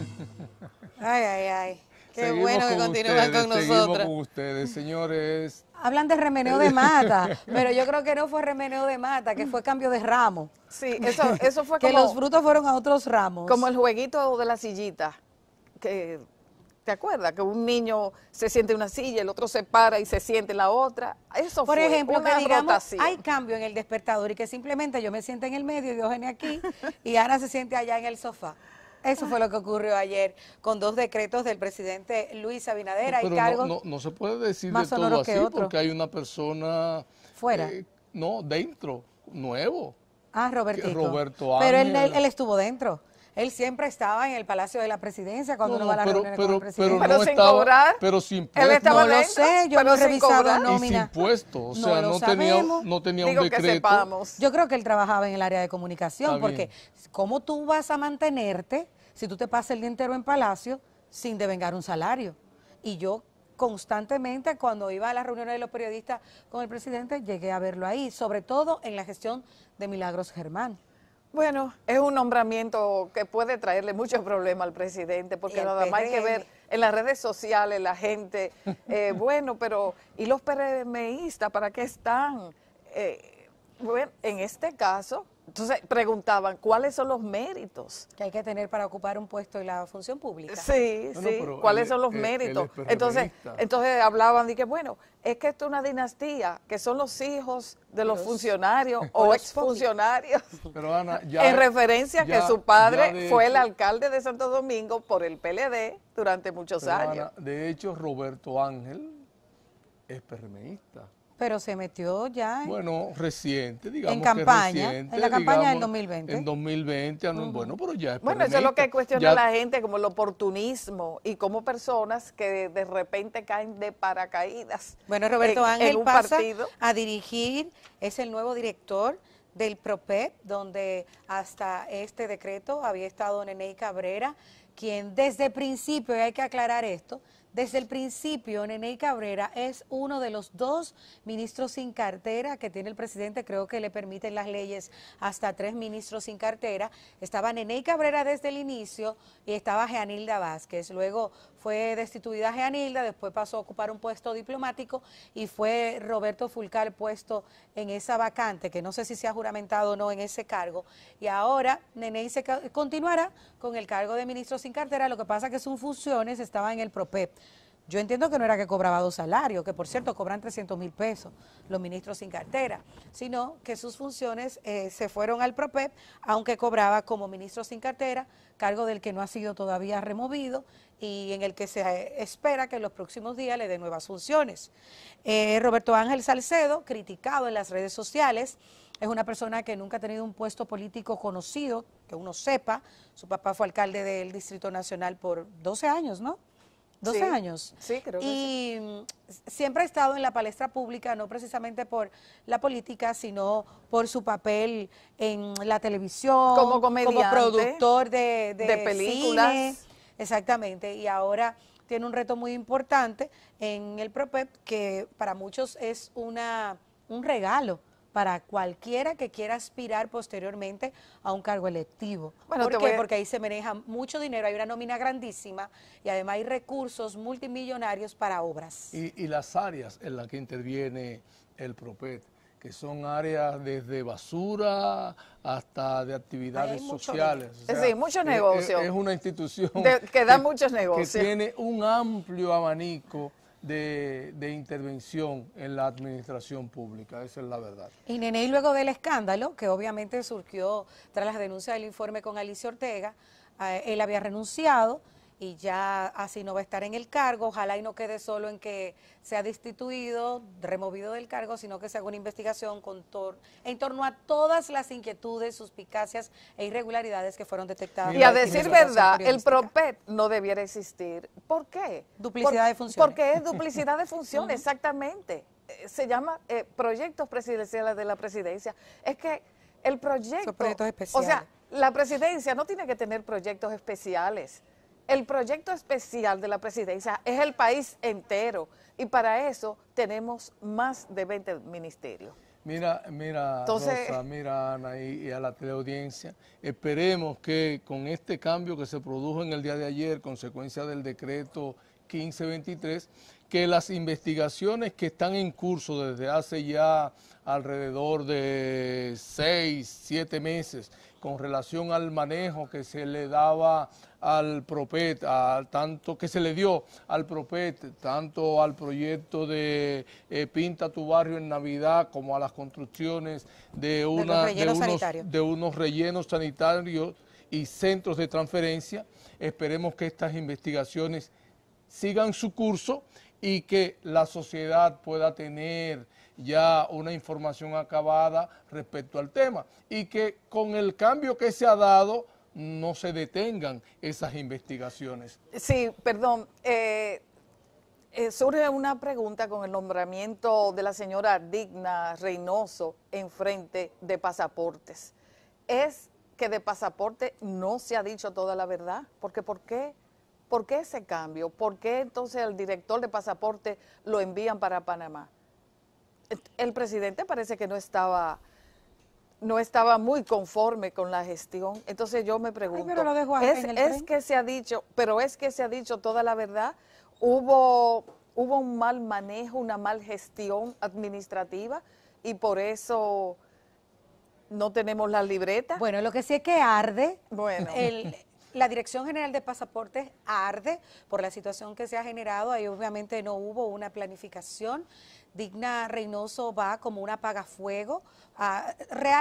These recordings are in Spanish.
Ay, ay, ay. Qué bueno que continúan con nosotros. con ustedes, señores. Hablan de remeneo de mata, pero yo creo que no fue remeneo de mata, que fue cambio de ramo. Sí, eso, eso fue como... que los frutos fueron a otros ramos. Como el jueguito de la sillita, que... ¿Te acuerdas? Que un niño se siente en una silla, el otro se para y se siente en la otra. Eso Por fue ejemplo, que digamos, hay cambio en el despertador y que simplemente yo me siento en el medio y Dios aquí y Ana se siente allá en el sofá. Eso fue lo que ocurrió ayer con dos decretos del presidente Luis Abinader. No, no, se puede decir de todo así porque hay una persona... Fuera. Eh, no, dentro, nuevo. Ah, Roberto. Roberto Pero él estuvo dentro. Él siempre estaba en el Palacio de la Presidencia cuando uno va a la reunión con el presidente. Pero, sin estaba, Pero sin puestos. Él estaba no lo sé, yo no revisado nómina. Y sin o sea, no, tenía, un decreto. Yo creo que él trabajaba en el área de comunicación, porque ¿cómo tú vas a mantenerte si tú te pasas el día entero en Palacio sin devengar un salario? Y yo constantemente cuando iba a las reuniones de los periodistas con el presidente, llegué a verlo ahí, sobre todo en la gestión de Milagros Germán. Bueno, es un nombramiento que puede traerle muchos problemas al presidente, porque nada más hay que ver en las redes sociales la gente, eh, bueno, pero ¿y los PRMistas para qué están? Eh, bueno, en este caso, entonces preguntaban, ¿cuáles son los méritos? Que hay que tener para ocupar un puesto en la función pública. Sí, sí, ¿cuáles son los méritos? entonces, entonces hablaban de que, bueno, es que esto es una dinastía, que son los hijos de los, funcionarios o exfuncionarios. en referencia a que su padre fue el alcalde de Santo Domingo por el PLD durante muchos años. de hecho, Roberto Ángel es permeísta. Pero se metió ya. En, bueno, reciente, digamos. En campaña. en la campaña del 2020. En 2020, bueno, pero ya es Bueno, eso es lo que cuestiona la gente, como el oportunismo y como personas que de, repente caen de paracaídas. Bueno, Roberto Ángel pasa a dirigir, es el nuevo director del PROPEP, donde hasta este decreto había estado Nene Cabrera, quien desde principio, y hay que aclarar esto, desde el principio, Nene Cabrera es uno de los dos ministros sin cartera que tiene el presidente. Creo que le permiten las leyes hasta tres ministros sin cartera. Estaba Nene Cabrera desde el inicio y estaba Jeanilda Vázquez. Luego fue destituida Jeanilda, después pasó a ocupar un puesto diplomático y fue Roberto Fulcar puesto en esa vacante, que no sé si se ha juramentado o no en ese cargo. Y ahora Nene se continuará con el cargo de ministro sin cartera, lo que pasa que sus funciones estaban en el PROPEP. Yo entiendo que no era que cobraba dos salarios, que por cierto cobran 300 mil pesos los ministros sin cartera, sino que sus funciones eh, se fueron al PROPEP, aunque cobraba como ministro sin cartera, cargo del que no ha sido todavía removido y en el que se eh, espera que en los próximos días le dé nuevas funciones. Eh, Roberto Ángel Salcedo, criticado en las redes sociales, es una persona que nunca ha tenido un puesto político conocido, que uno sepa. Su papá fue alcalde del Distrito Nacional por 12 años, ¿no? 12 años. Sí, creo Y mm, siempre ha estado en la palestra pública, no precisamente por la política, sino por su papel en la televisión. Como comediante. Como productor de, de, películas. Exactamente. Y ahora tiene un reto muy importante en el PROPEP, que para muchos es una, un regalo para cualquiera que quiera aspirar posteriormente a un cargo electivo. Porque ahí se maneja mucho dinero, hay una nómina grandísima y además hay recursos multimillonarios para obras. Y, las áreas en las que interviene el PROPET, que son áreas desde basura hasta de actividades sociales. sí, muchos negocios. Es, una institución que da muchos negocios. Que tiene un amplio abanico de, intervención en la administración pública, esa es la verdad. Y Nene, y luego del escándalo, que obviamente surgió tras las denuncias del informe con Alicia Ortega, eh, él había renunciado, y ya así no va a estar en el cargo. Ojalá y no quede solo en que sea destituido, removido del cargo, sino que se haga una investigación con en torno a todas las inquietudes, suspicacias e irregularidades que fueron detectadas. Y a decir verdad, el PROPET no debiera existir. ¿Por qué? Duplicidad de funciones. Porque es duplicidad de funciones, exactamente. Eh, se llama eh, proyectos presidenciales de la presidencia. Es que el proyecto... O sea, la presidencia no tiene que tener proyectos especiales el proyecto especial de la presidencia es el país entero y para eso tenemos más de 20 ministerios. Mira, mira, Entonces, mira, Ana, y, a la teleaudiencia. Esperemos que con este cambio que se produjo en el día de ayer, consecuencia del decreto 1523, que las investigaciones que están en curso desde hace ya alrededor de seis, siete meses con relación al manejo que se le daba al PROPET, tanto que se le dio al PROPET, tanto al proyecto de eh, Pinta tu Barrio en Navidad como a las construcciones de unos rellenos sanitarios y centros de transferencia. Esperemos que estas investigaciones sigan su curso y que la sociedad pueda tener ya una información acabada respecto al tema y que con el cambio que se ha dado no se detengan esas investigaciones. Sí, perdón. Eh, eh, surge una pregunta con el nombramiento de la señora Digna Reynoso en frente de pasaportes. ¿Es que de pasaporte no se ha dicho toda la verdad? Porque ¿por qué ¿Por qué ese cambio? ¿Por qué entonces el director de pasaporte lo envían para Panamá? El presidente parece que no estaba no estaba muy conforme con la gestión. Entonces yo me pregunto, ¿es, que se ha dicho, pero es que se ha dicho toda la verdad? ¿Hubo, hubo un mal manejo, una mal gestión administrativa y por eso no tenemos la libreta? Bueno, lo que sí es que arde bueno. el, la Dirección General de Pasaportes arde por la situación que se ha generado. Ahí obviamente no hubo una planificación. Digna Reynoso va como un apagafuego. Ah,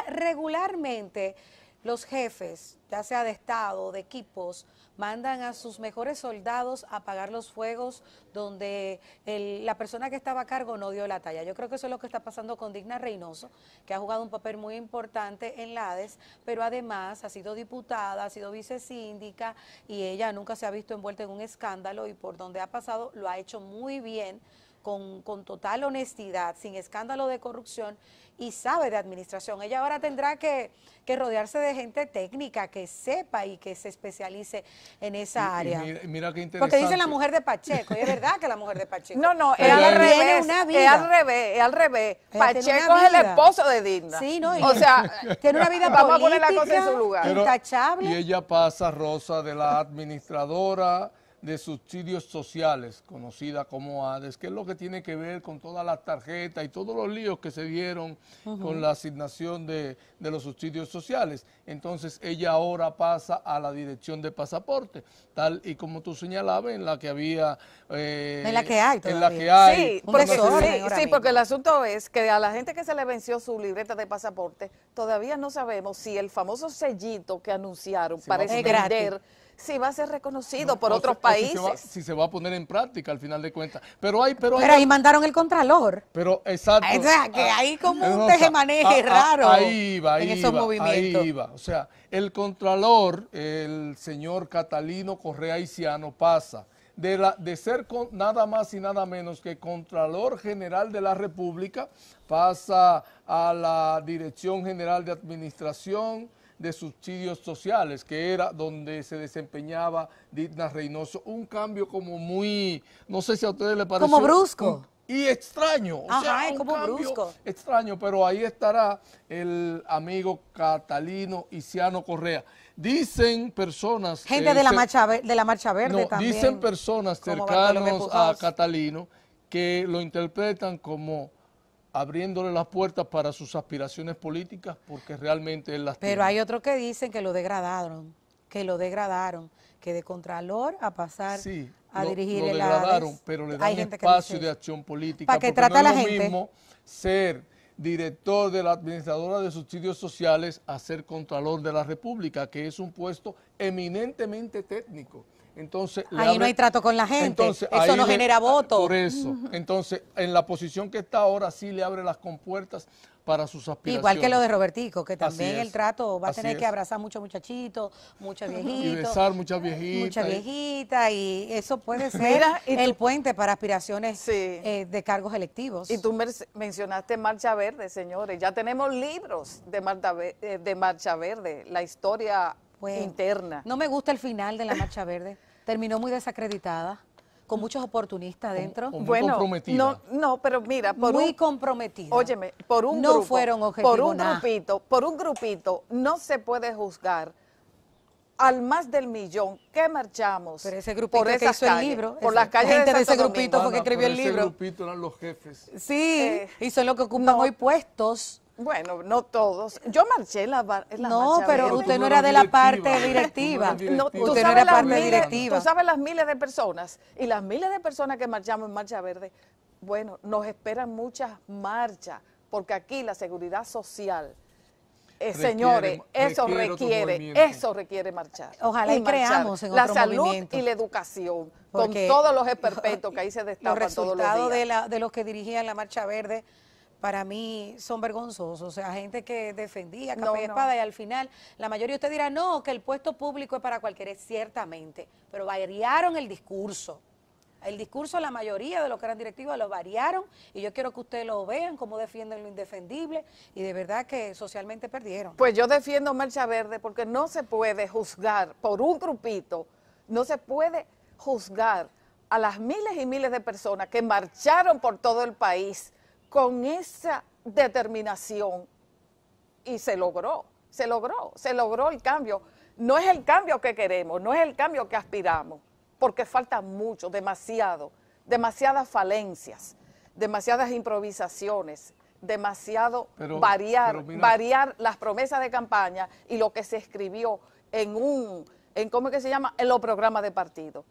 regularmente los jefes, ya sea de Estado, de equipos, mandan a sus mejores soldados a apagar los fuegos donde la persona que estaba a cargo no dio la talla. Yo creo que eso es lo que está pasando con Digna Reynoso, que ha jugado un papel muy importante en la ADES, pero además ha sido diputada, ha sido vicesíndica y ella nunca se ha visto envuelta en un escándalo y por donde ha pasado lo ha hecho muy bien con, con total honestidad, sin escándalo de corrupción y sabe de administración. Ella ahora tendrá que, que rodearse de gente técnica que sepa y que se especialice en esa área. mira, qué interesante. Porque dice la mujer de Pacheco, y es verdad que la mujer de Pacheco. No, no, es al, revés, es al revés. al revés, Pacheco es el esposo de Digna. Sí, no, o sea, tiene una vida Vamos política, a en su lugar. intachable. Y ella pasa, Rosa, de la administradora de subsidios sociales, conocida como ADES, que es lo que tiene que ver con todas las tarjetas y todos los líos que se dieron con la asignación de, los subsidios sociales. Entonces ella ahora pasa a la dirección de pasaporte, tal y como tú señalabas, en la que había... Eh, en la que hay que hay. Sí, porque, el asunto es que a la gente que se le venció su libreta de pasaporte, todavía no sabemos si el famoso sellito que anunciaron para extender... Sí, va a ser reconocido por otros países. Si se, va, a poner en práctica al final de cuentas. Pero hay, pero, hay, pero ahí mandaron el contralor. Pero exacto. O sea, que ah, ahí como un maneje ah, ah, raro. Ahí iba, ahí en esos movimientos. Ahí iba. O sea, el contralor, el señor Catalino Correa Iciano pasa de, la, de ser con, nada más y nada menos que Contralor General de la República, pasa a la Dirección General de Administración, de subsidios sociales, que era donde se desempeñaba Digna Reynoso. Un cambio como muy, no sé si a ustedes les pareció. Como brusco. y extraño, Ajá, como brusco. extraño, pero ahí estará el amigo Catalino Isiano Correa. Dicen personas... Gente de, la marcha, de la Marcha Verde también. Dicen personas cercanas a Catalino que lo interpretan como abriéndole las puertas para sus aspiraciones políticas porque realmente él las tiene. Pero hay otros que dicen que lo degradaron, que lo degradaron, que de contralor a pasar a dirigir lo degradaron, pero le dan espacio de acción política. Para que trata no la es mismo ser director de la Administradora de Subsidios Sociales a ser Contralor de la República, que es un puesto eminentemente técnico. Entonces, ahí no hay trato con la gente. eso no genera votos. Por eso. Entonces, en la posición que está ahora sí le abre las compuertas para sus aspiraciones. Igual que lo de Robertico, que también el trato va a tener que abrazar muchos muchachitos, muchas viejitas. Y muchas viejitas. Muchas viejitas y eso puede ser el puente para aspiraciones eh, de cargos electivos. Y tú mencionaste Marcha Verde, señores. Ya tenemos libros de, eh, de Marcha Verde, la historia interna. No me gusta el final de la Marcha Verde terminó muy desacreditada con muchos oportunistas dentro. Muy bueno, no, pero mira, por muy comprometida. Óyeme, por un no fueron objetivos, por un grupito, por un grupito no se puede juzgar al más del millón que marchamos pero ese grupito que hizo el libro, por las calles ese grupito porque escribió el libro. Ese grupito eran los jefes. Sí, eh, y son los que ocupan hoy puestos bueno, no todos. Yo marché en la, bar, la No, pero usted no era de la parte directiva. usted no era parte directiva. Tú sabes las miles de personas y las miles de personas que marchamos en Marcha Verde. Bueno, nos esperan muchas marchas porque aquí la seguridad social. Eh, señores, eso requiere, eso requiere marchar. Ojalá y, creamos la salud y la educación, con todos los esperpetos que ahí se destapan todos los días. De, de los que dirigían la Marcha Verde para mí son vergonzosos. O sea, gente que defendía capa no, y espada y al final la mayoría de dirá, no, que el puesto público es para cualquiera, ciertamente, pero variaron el discurso. El discurso, la mayoría de los que eran directivos lo variaron y yo quiero que ustedes lo vean, cómo defienden lo indefendible y de verdad que socialmente perdieron. Pues yo defiendo Marcha Verde porque no se puede juzgar por un grupito, no se puede juzgar a las miles y miles de personas que marcharon por todo el país con esa determinación y se logró, se logró, se logró el cambio. No es el cambio que queremos, no es el cambio que aspiramos, porque falta mucho, demasiado, demasiadas falencias, demasiadas improvisaciones, demasiado variar, variar las promesas de campaña y lo que se escribió en un, en ¿cómo es que se llama? En los programas de partido.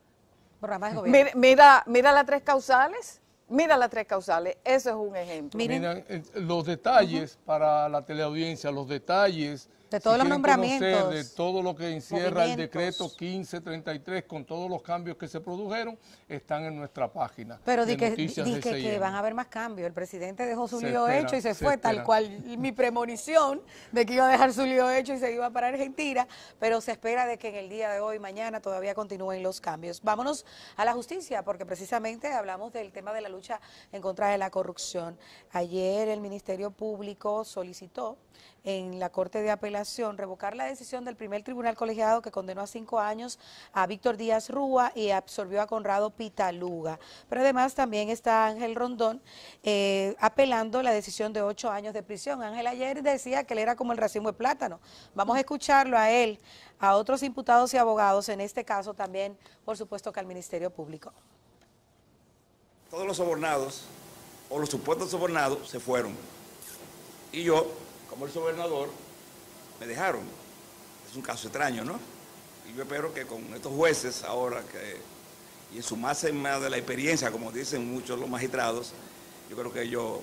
mira, mira las tres causales Mira las tres causales, eso es un ejemplo. Eh, los detalles para la teleaudiencia, los detalles de todos los nombramientos. de todo lo que encierra el decreto 1533 con todos los cambios que se produjeron, están en nuestra página. Pero dije que, que, van a haber más cambios. El presidente dejó su lío hecho y se, fue, tal cual mi premonición de que iba a dejar su lío hecho y se iba para Argentina, pero se espera de que en el día de hoy, mañana, todavía continúen los cambios. Vámonos a la justicia, porque precisamente hablamos del tema de la lucha en contra de la corrupción. Ayer el Ministerio Público solicitó en la Corte de Apelación revocar la decisión del primer tribunal colegiado que condenó a cinco años a Víctor Díaz Rúa y absolvió a Conrado Pitaluga. Pero además también está Ángel Rondón eh, apelando la decisión de ocho años de prisión. Ángel ayer decía que él era como el racimo de plátano. Vamos a escucharlo a él, a otros imputados y abogados, en este caso también, por supuesto, que al Ministerio Público. Todos los sobornados o los supuestos sobornados se fueron. Y yo como el gobernador, me dejaron. Es un caso extraño, ¿no? Y yo espero que con estos jueces ahora, que, y en su más de la experiencia, como dicen muchos los magistrados, yo creo que ellos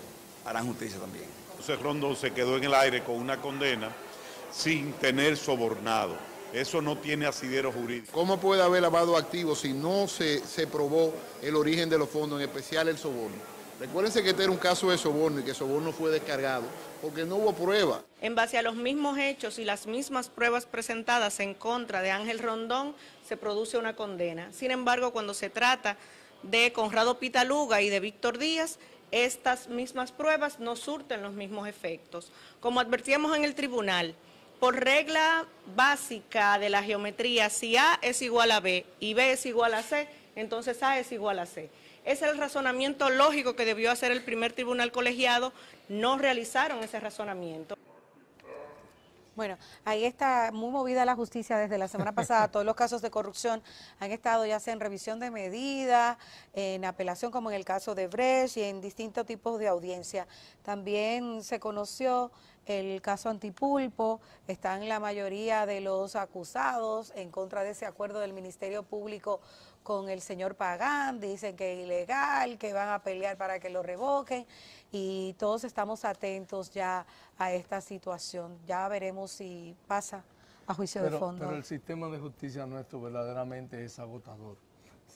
harán justicia también. José Rondo se quedó en el aire con una condena sin tener sobornado. Eso no tiene asidero jurídico. ¿Cómo puede haber lavado activos si no se, se probó el origen de los fondos, en especial el soborno? Recuérdense que este era un caso de soborno y que soborno fue descargado porque no hubo prueba. En base a los mismos hechos y las mismas pruebas presentadas en contra de Ángel Rondón, se produce una condena. Sin embargo, cuando se trata de Conrado Pitaluga y de Víctor Díaz, estas mismas pruebas no surten los mismos efectos. Como advertíamos en el tribunal, por regla básica de la geometría, si A es igual a B y B es igual a C, entonces A es igual a C es el razonamiento lógico que debió hacer el primer tribunal colegiado. No realizaron ese razonamiento. Bueno, ahí está muy movida la justicia desde la semana pasada. Todos los casos de corrupción han estado ya sea en revisión de medidas, en apelación como en el caso de Brecht y en distintos tipos de audiencia. También se conoció el caso Antipulpo, están la mayoría de los acusados en contra de ese acuerdo del Ministerio Público con el señor Pagán, dicen que es ilegal, que van a pelear para que lo revoquen y todos estamos atentos ya a esta situación. Ya veremos si pasa a juicio de fondo. Pero el sistema de justicia nuestro verdaderamente es agotador.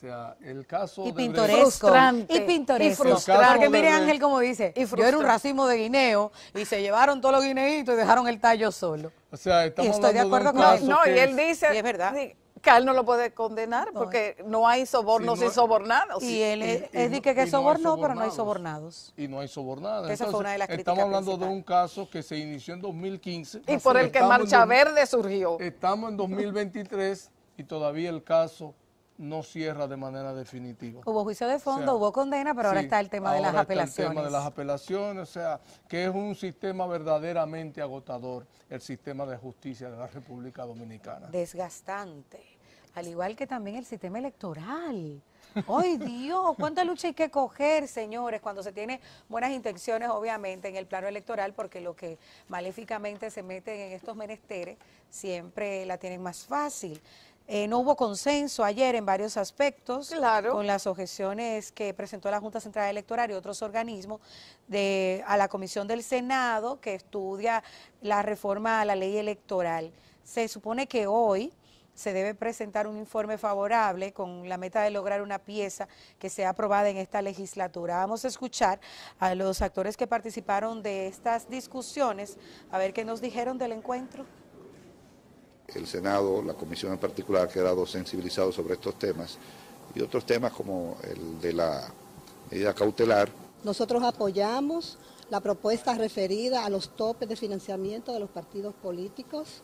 O sea, el caso y de pintoresco. Y pintoresco. Y frustrante. Porque mire Ángel como dice, yo era un racimo de guineo y se llevaron todos los guineitos y dejaron el tallo solo. O sea, estamos estoy de acuerdo con él. No, y él dice, verdad. Que él no lo puede condenar porque no hay sobornos y sobornados. Y él es, que, sobornó, pero no hay sobornados. Y no hay sobornados. Esa Estamos hablando de un caso que se inició en 2015. Y por el que Marcha Verde surgió. Estamos en 2023 y todavía el caso no cierra de manera definitiva. Hubo juicio de fondo, hubo condena, pero ahora está el tema de las apelaciones. El tema de las apelaciones, o sea, que es un sistema verdaderamente agotador, el sistema de justicia de la República Dominicana. Desgastante, al igual que también el sistema electoral. ¡Ay, Dios! ¿Cuánta lucha hay que coger, señores, cuando se tiene buenas intenciones, obviamente, en el plano electoral, porque lo que maléficamente se meten en estos menesteres siempre la tienen más fácil. Eh, no hubo consenso ayer en varios aspectos con las objeciones que presentó la Junta Central Electoral y otros organismos de, a la Comisión del Senado que estudia la reforma a la ley electoral. Se supone que hoy se debe presentar un informe favorable con la meta de lograr una pieza que sea aprobada en esta legislatura. Vamos a escuchar a los actores que participaron de estas discusiones, a ver qué nos dijeron del encuentro el Senado, la Comisión en particular, ha quedado sensibilizado sobre estos temas y otros temas como el de la medida cautelar. Nosotros apoyamos la propuesta referida a los topes de financiamiento de los partidos políticos,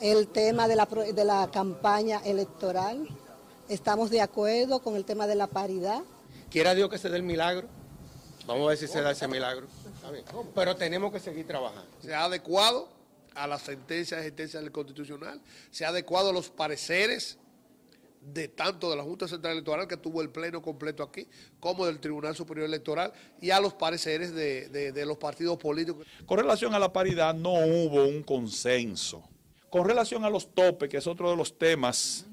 el tema de la, campaña electoral, estamos de acuerdo con el tema de la paridad. Quiera Dios que se dé el milagro, vamos a ver si se da ese milagro, pero tenemos que seguir trabajando. ¿Se ha adecuado? a la sentencia de existencia del Constitucional, se ha adecuado a los pareceres de tanto de la Junta Central Electoral, que tuvo el pleno completo aquí, como del Tribunal Superior Electoral y a los pareceres de, los partidos políticos. Con relación a la paridad, no hubo un consenso. Con relación a los topes, que es otro de los temas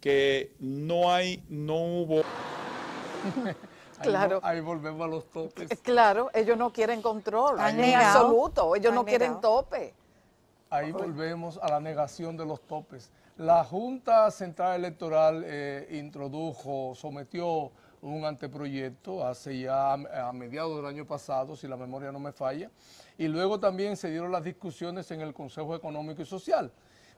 que no hay, no hubo. Claro. Ahí, volvemos a los topes. Eh, claro, ellos no quieren control, en absoluto, ellos no quieren tope. Ahí volvemos a la negación de los topes. La Junta Central Electoral eh, introdujo, sometió un anteproyecto hace ya a mediados del año pasado, si la memoria no me falla, y luego también se dieron las discusiones en el Consejo Económico y Social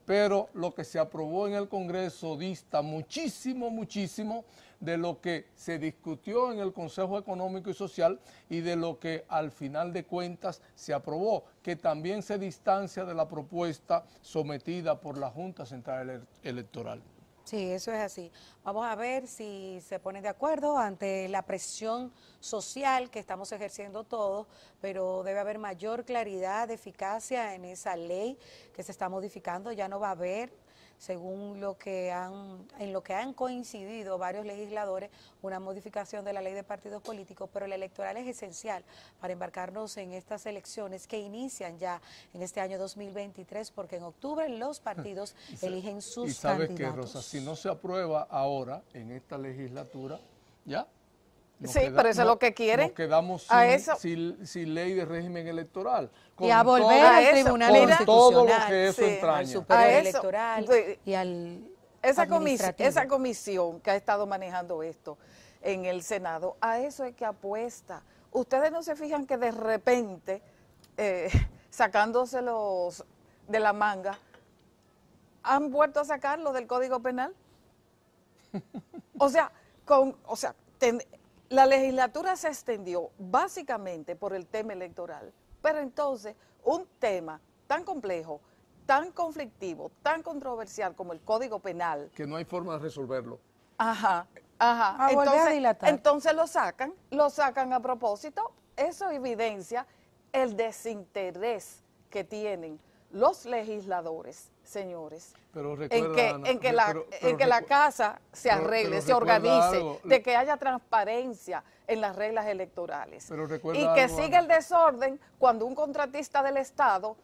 pero lo que se aprobó en el Congreso dista muchísimo, muchísimo de lo que se discutió en el Consejo Económico y Social y de lo que al final de cuentas se aprobó, que también se distancia de la propuesta sometida por la Junta Central Electoral. Sí, eso es así. Vamos a ver si se ponen de acuerdo ante la presión social que estamos ejerciendo todos, pero debe haber mayor claridad, eficacia en esa ley que se está modificando. Ya no va a haber según lo que han, en lo que han coincidido varios legisladores, una modificación de la ley de partidos políticos, pero la electoral es esencial para embarcarnos en estas elecciones que inician ya en este año 2023, porque en octubre los partidos eligen sus y sabes candidatos. que, Rosa, si no se aprueba ahora, en esta legislatura, ya sí, pero eso es lo que quieren. Nos quedamos sin, ley de régimen electoral. y a volver al Tribunal con todo lo que eso entraña. Electoral y al esa, comisión, que ha estado manejando esto en el Senado, a eso es que apuesta. Ustedes no se fijan que de repente, eh, sacándoselos de la manga, han vuelto a sacarlo del Código Penal. O sea, con, o sea ten, la legislatura se extendió básicamente por el tema electoral, pero entonces un tema tan complejo, tan conflictivo, tan controversial como el Código Penal. Que no hay forma de resolverlo. Ajá, ajá. Ah, a entonces, entonces lo sacan, lo sacan a propósito. Eso evidencia el desinterés que tienen los legisladores, señores, en que, en que, la, en que la casa se arregle, se organice, de que haya transparencia en las reglas electorales. y que siga el desorden cuando un contratista del Estado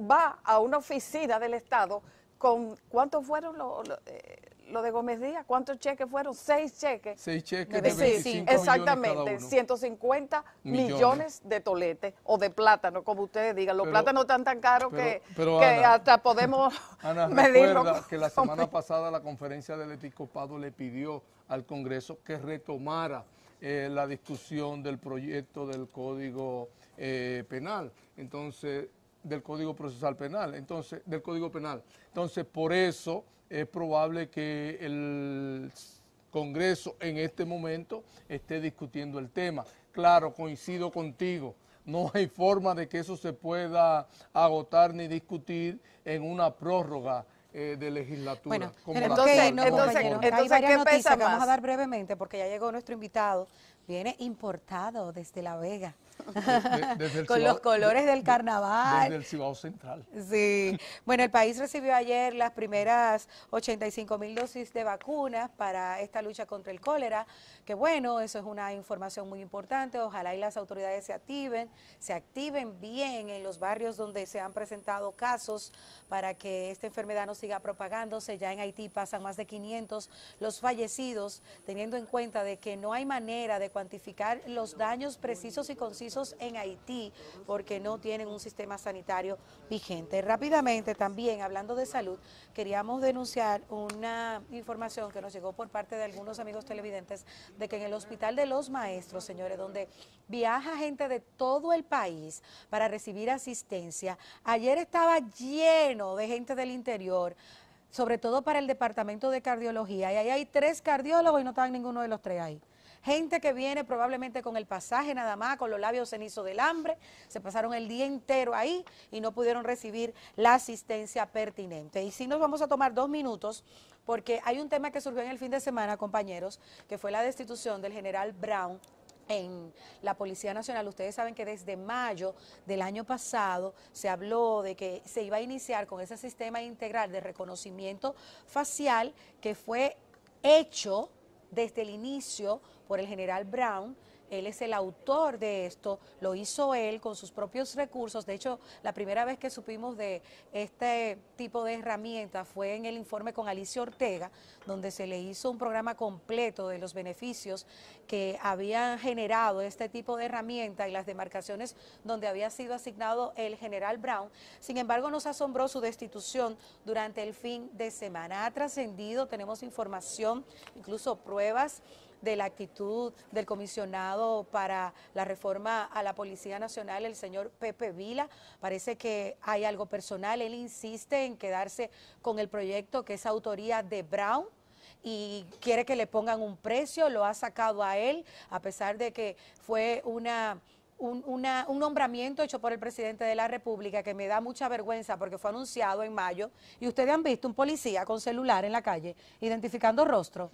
va a una oficina del Estado con, ¿cuántos fueron los... Eh, lo de Gómez Díaz, ¿cuántos cheques fueron? Seis cheques. Seis cheques de, Exactamente, 150 millones. de toletes o de plátano, como ustedes digan. Los plátanos están tan caros que, hasta podemos Ana, medirlo. que la semana pasada la conferencia del episcopado le pidió al Congreso que retomara eh, la discusión del proyecto del Código eh, Penal. Entonces, del Código Procesal Penal. Entonces, del Código Penal. Entonces, por eso es probable que el Congreso en este momento esté discutiendo el tema. Claro, coincido contigo, no hay forma de que eso se pueda agotar ni discutir en una prórroga eh, de legislatura. Bueno, entonces, ¿qué vamos a dar brevemente porque ya llegó nuestro invitado Viene importado desde La Vega. Con los colores del carnaval. Desde el Cibao Central. Sí. Bueno, el país recibió ayer las primeras 85 mil dosis de vacunas para esta lucha contra el cólera. Que bueno, eso es una información muy importante. Ojalá y las autoridades se activen, se activen bien en los barrios donde se han presentado casos para que esta enfermedad no siga propagándose. Ya en Haití pasan más de 500 los fallecidos, teniendo en cuenta de que no hay manera de cuantificar los daños precisos y concisos en Haití, porque no tienen un sistema sanitario vigente. Rápidamente, también hablando de salud, queríamos denunciar una información que nos llegó por parte de algunos amigos televidentes de que en el Hospital de los Maestros, señores, donde viaja gente de todo el país para recibir asistencia, ayer estaba lleno de gente del interior sobre todo para el departamento de cardiología, y ahí hay tres cardiólogos y no estaban ninguno de los tres ahí gente que viene probablemente con el pasaje nada más, con los labios cenizos del hambre, se pasaron el día entero ahí y no pudieron recibir la asistencia pertinente. Y si nos vamos a tomar dos minutos porque hay un tema que surgió en el fin de semana, compañeros, que fue la destitución del general Brown en la Policía Nacional. Ustedes saben que desde mayo del año pasado se habló de que se iba a iniciar con ese sistema integral de reconocimiento facial que fue hecho desde el inicio por el general Brown, él es el autor de esto, lo hizo él con sus propios recursos. De hecho, la primera vez que supimos de este tipo de herramienta fue en el informe con Alicia Ortega, donde se le hizo un programa completo de los beneficios que habían generado este tipo de herramienta y las demarcaciones donde había sido asignado el general Brown. Sin embargo, nos asombró su destitución durante el fin de semana. Ha trascendido, tenemos información, incluso pruebas de la actitud del comisionado para la reforma a la Policía Nacional, el señor Pepe Vila. Parece que hay algo personal. Él insiste en quedarse con el proyecto que es autoría de Brown y quiere que le pongan un precio, lo ha sacado a él, a pesar de que fue una un, un, nombramiento hecho por el presidente de la República que me da mucha vergüenza porque fue anunciado en mayo y ustedes han visto un policía con celular en la calle identificando rostro.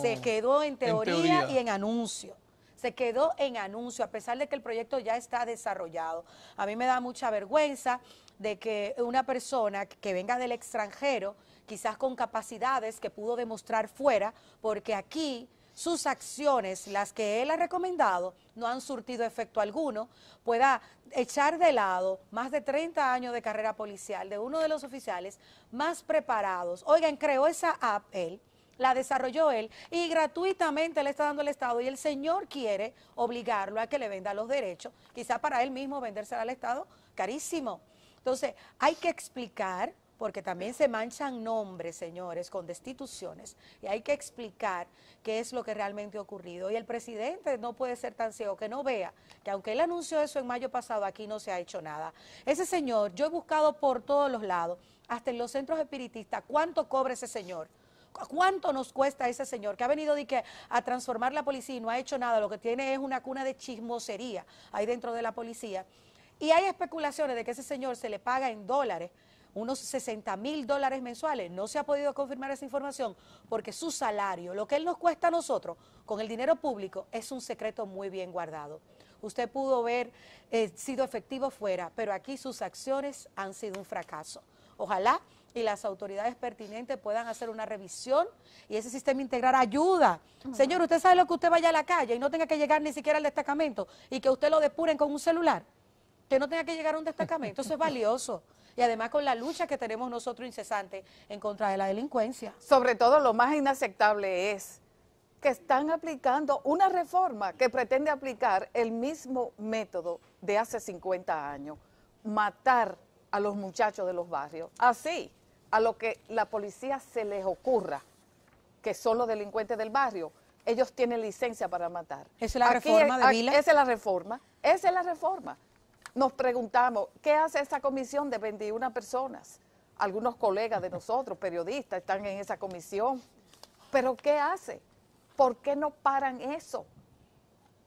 Se quedó en teoría. y en anuncio. Se quedó en anuncio, a pesar de que el proyecto ya está desarrollado. A mí me da mucha vergüenza de que una persona que venga del extranjero, quizás con capacidades que pudo demostrar fuera, porque aquí sus acciones, las que él ha recomendado, no han surtido efecto alguno, pueda echar de lado más de 30 años de carrera policial de uno de los oficiales más preparados. Oigan, creó esa app él, la desarrolló él y gratuitamente le está dando el Estado y el señor quiere obligarlo a que le venda los derechos, quizá para él mismo vendérsela al Estado, carísimo. Entonces, hay que explicar porque también se manchan nombres, señores, con destituciones, y hay que explicar qué es lo que realmente ha ocurrido. Y el presidente no puede ser tan ciego que no vea que aunque él anunció eso en mayo pasado, aquí no se ha hecho nada. Ese señor, yo he buscado por todos los lados, hasta en los centros espiritistas, cuánto cobra ese señor. ¿Cuánto nos cuesta ese señor que ha venido que a transformar la policía y no ha hecho nada? Lo que tiene es una cuna de chismosería ahí dentro de la policía. Y hay especulaciones de que ese señor se le paga en dólares unos 60 mil dólares mensuales. No se ha podido confirmar esa información porque su salario, lo que él nos cuesta a nosotros con el dinero público, es un secreto muy bien guardado. Usted pudo ver, eh, sido efectivo fuera, pero aquí sus acciones han sido un fracaso. Ojalá y las autoridades pertinentes puedan hacer una revisión y ese sistema integrar ayuda. Señor, usted sabe lo que usted vaya a la calle y no tenga que llegar ni siquiera al destacamento y que usted lo depuren con un celular, que no tenga que llegar a un destacamento, eso es valioso y además con la lucha que tenemos nosotros incesante en contra de la delincuencia. Sobre todo lo más inaceptable es que están aplicando una reforma que pretende aplicar el mismo método de hace 50 años, matar a los muchachos de los barrios, así, a lo que la policía se les ocurra, que son los delincuentes del barrio, ellos tienen licencia para matar. Esa es la reforma de Vila. Esa es la reforma, esa es la reforma nos preguntamos, ¿qué hace esa comisión de 21 personas? Algunos colegas de nosotros, periodistas, están en esa comisión. ¿Pero qué hace? ¿Por qué no paran eso?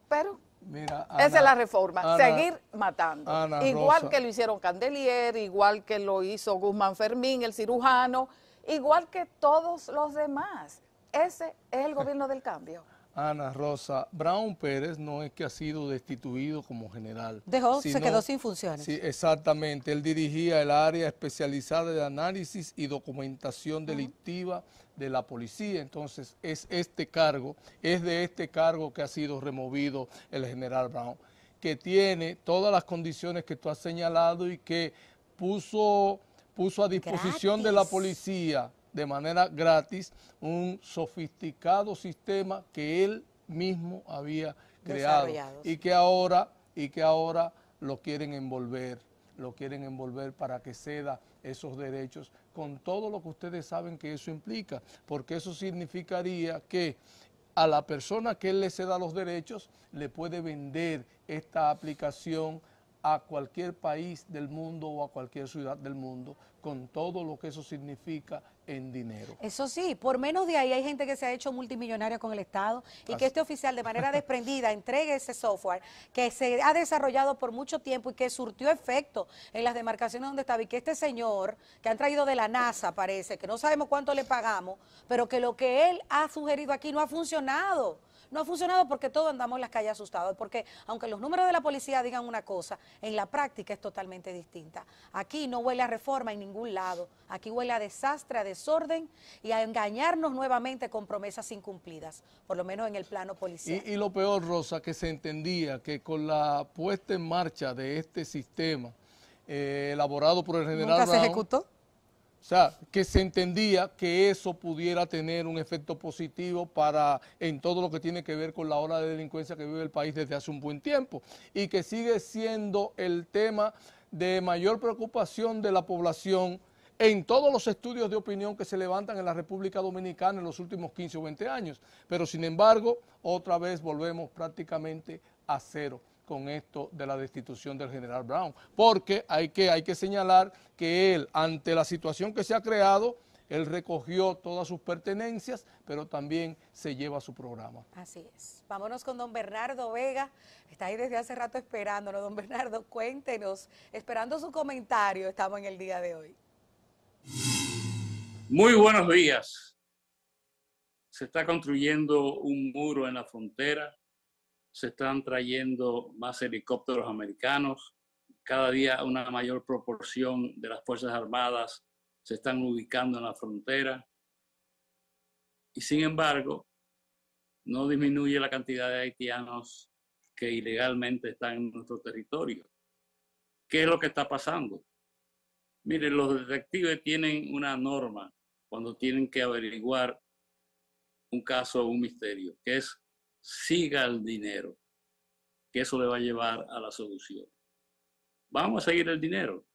Pero Mira, esa es la reforma, seguir matando. igual que lo hicieron Candelier, igual que lo hizo Guzmán Fermín, el cirujano, igual que todos los demás. Ese es el gobierno del cambio. Ana Rosa Brown Pérez no es que ha sido destituido como general. Dejó, se quedó sin funciones. Sí, exactamente. Él dirigía el área especializada de análisis y documentación delictiva de la policía. Entonces, es este cargo, es de este cargo que ha sido removido el general Brown, que tiene todas las condiciones que tú has señalado y que puso, puso a disposición de la policía de manera gratis un sofisticado sistema que él mismo había creado y que ahora y que ahora lo quieren envolver, lo quieren envolver para que ceda esos derechos con todo lo que ustedes saben que eso implica, porque eso significaría que a la persona que él le ceda los derechos le puede vender esta aplicación a cualquier país del mundo o a cualquier ciudad del mundo, con todo lo que eso significa en dinero. Eso sí, por menos de ahí hay gente que se ha hecho multimillonaria con el Estado y que este oficial de manera desprendida entregue ese software que se ha desarrollado por mucho tiempo y que surtió efecto en las demarcaciones donde estaba y que este señor que han traído de la NASA parece, que no sabemos cuánto le pagamos, pero que lo que él ha sugerido aquí no ha funcionado. No ha funcionado porque todos andamos en las calles asustados, porque aunque los números de la policía digan una cosa, en la práctica es totalmente distinta. Aquí no huele a reforma en ningún lado, aquí huele a desastre, a desorden y a engañarnos nuevamente con promesas incumplidas, por lo menos en el plano policial. Y, lo peor, Rosa, que se entendía que con la puesta en marcha de este sistema eh, elaborado por el general ¿Nunca se ejecutó? O sea, que se entendía que eso pudiera tener un efecto positivo para en todo lo que tiene que ver con la ola de delincuencia que vive el país desde hace un buen tiempo y que sigue siendo el tema de mayor preocupación de la población en todos los estudios de opinión que se levantan en la República Dominicana en los últimos 15 o 20 años. Pero sin embargo, otra vez volvemos prácticamente a cero con esto de la destitución del general Brown, porque hay que, hay que señalar que él, ante la situación que se ha creado, él recogió todas sus pertenencias, pero también se lleva su programa. Así es. Vámonos con don Bernardo Vega. Está ahí desde hace rato esperándonos. Don Bernardo, cuéntenos, esperando su comentario, estamos en el día de hoy. Muy buenos días. Se está construyendo un muro en la frontera se están trayendo más helicópteros americanos, cada día una mayor proporción de las Fuerzas Armadas se están ubicando en la frontera. Y sin embargo, no disminuye la cantidad de haitianos que ilegalmente están en nuestro territorio. ¿Qué es lo que está pasando? Miren, los detectives tienen una norma cuando tienen que averiguar un caso o un misterio, que es siga el dinero, que eso le va a llevar a la solución. Vamos a seguir el dinero.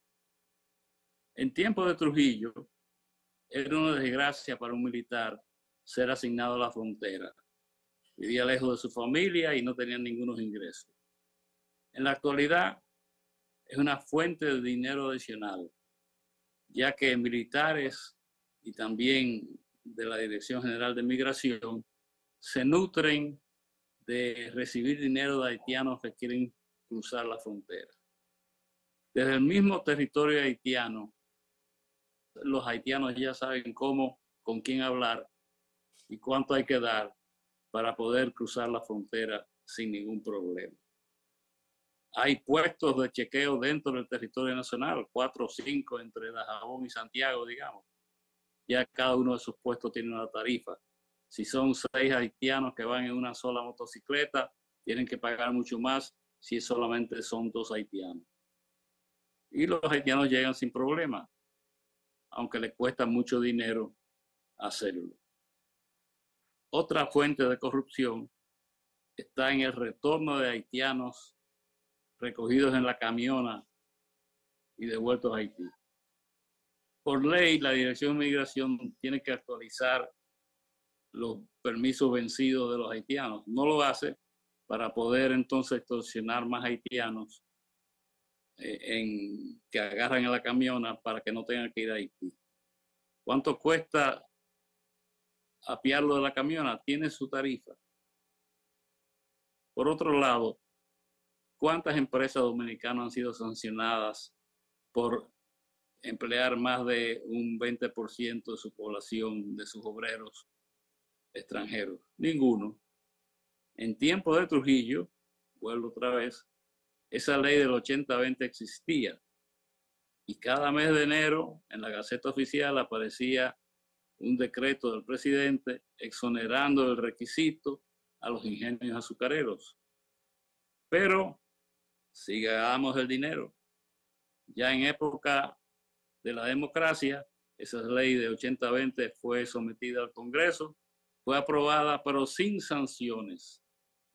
En tiempo de Trujillo, era una desgracia para un militar ser asignado a la frontera. Vivía lejos de su familia y no tenía ningunos ingresos. En la actualidad, es una fuente de dinero adicional, ya que militares y también de la Dirección General de Migración se nutren de recibir dinero de haitianos que quieren cruzar la frontera. Desde el mismo territorio haitiano, los haitianos ya saben cómo, con quién hablar y cuánto hay que dar para poder cruzar la frontera sin ningún problema. Hay puestos de chequeo dentro del territorio nacional, cuatro o cinco entre Dajabón y Santiago, digamos. Ya cada uno de esos puestos tiene una tarifa si son seis haitianos que van en una sola motocicleta, tienen que pagar mucho más si solamente son dos haitianos. Y los haitianos llegan sin problema, aunque les cuesta mucho dinero hacerlo. Otra fuente de corrupción está en el retorno de haitianos recogidos en la camiona y devueltos a Haití. Por ley, la Dirección de Migración tiene que actualizar los permisos vencidos de los haitianos. No lo hace para poder entonces extorsionar más haitianos eh, que agarran a la camiona para que no tengan que ir a Haití. ¿Cuánto cuesta apiarlo de la camiona? Tiene su tarifa. Por otro lado, ¿cuántas empresas dominicanas han sido sancionadas por emplear más de un 20% de su población, de sus obreros, extranjeros? Ninguno. En tiempo de Trujillo, vuelvo otra vez, esa ley del 80-20 existía. Y cada mes de enero en la Gaceta Oficial aparecía un decreto del presidente exonerando el requisito a los ingenios azucareros. Pero si ganamos el dinero. Ya en época de la democracia, esa ley de 80-20 fue sometida al Congreso fue aprobada, pero sin sanciones.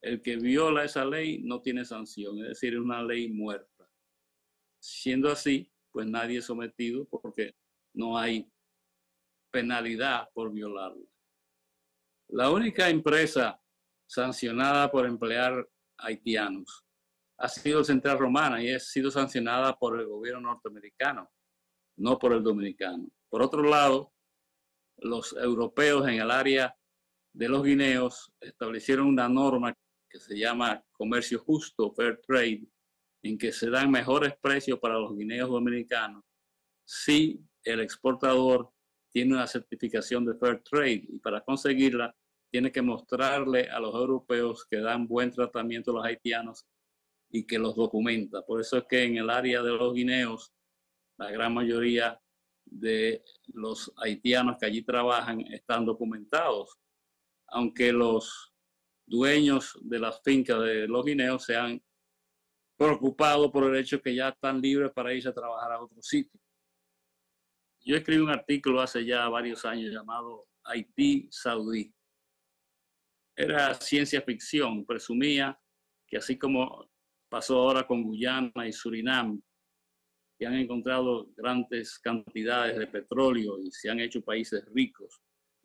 El que viola esa ley no tiene sanción, es decir, es una ley muerta. Siendo así, pues nadie es sometido porque no hay penalidad por violarla. La única empresa sancionada por emplear haitianos ha sido Central Romana y ha sido sancionada por el gobierno norteamericano, no por el dominicano. Por otro lado, los europeos en el área de los guineos establecieron una norma que se llama comercio justo, fair trade, en que se dan mejores precios para los guineos dominicanos si el exportador tiene una certificación de fair trade y para conseguirla tiene que mostrarle a los europeos que dan buen tratamiento a los haitianos y que los documenta. Por eso es que en el área de los guineos, la gran mayoría de los haitianos que allí trabajan están documentados aunque los dueños de las fincas de los guineos se han preocupado por el hecho que ya están libres para irse a trabajar a otro sitio. Yo escribí un artículo hace ya varios años llamado Haití Saudí. Era ciencia ficción, presumía que así como pasó ahora con Guyana y Surinam, que han encontrado grandes cantidades de petróleo y se han hecho países ricos,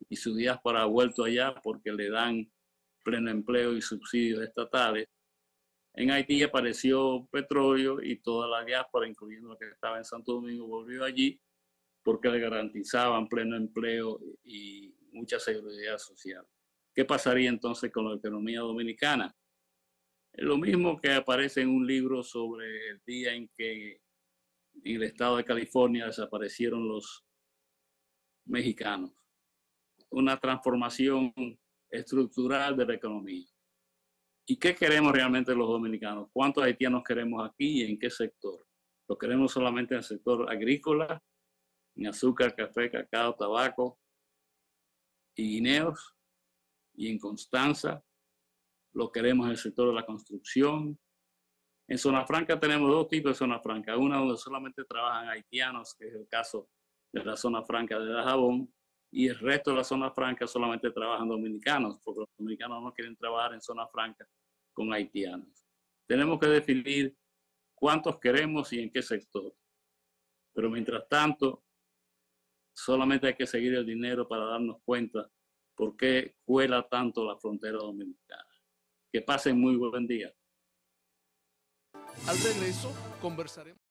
y su diáspora ha vuelto allá porque le dan pleno empleo y subsidios estatales. En Haití apareció petróleo y toda la diáspora, incluyendo la que estaba en Santo Domingo, volvió allí porque le garantizaban pleno empleo y mucha seguridad social. ¿Qué pasaría entonces con la economía dominicana? Lo mismo que aparece en un libro sobre el día en que en el estado de California desaparecieron los mexicanos una transformación estructural de la economía. ¿Y qué queremos realmente los dominicanos? ¿Cuántos haitianos queremos aquí y en qué sector? ¿Lo queremos solamente en el sector agrícola, en azúcar, café, cacao, tabaco y guineos? ¿Y en Constanza? ¿Lo queremos en el sector de la construcción? En Zona Franca tenemos dos tipos de Zona Franca. Una donde solamente trabajan haitianos, que es el caso de la Zona Franca de Dajabón, y el resto de la zona franca solamente trabajan dominicanos, porque los dominicanos no quieren trabajar en zona franca con haitianos. Tenemos que definir cuántos queremos y en qué sector. Pero mientras tanto, solamente hay que seguir el dinero para darnos cuenta por qué cuela tanto la frontera dominicana. Que pasen muy buen día. Al eso conversaremos.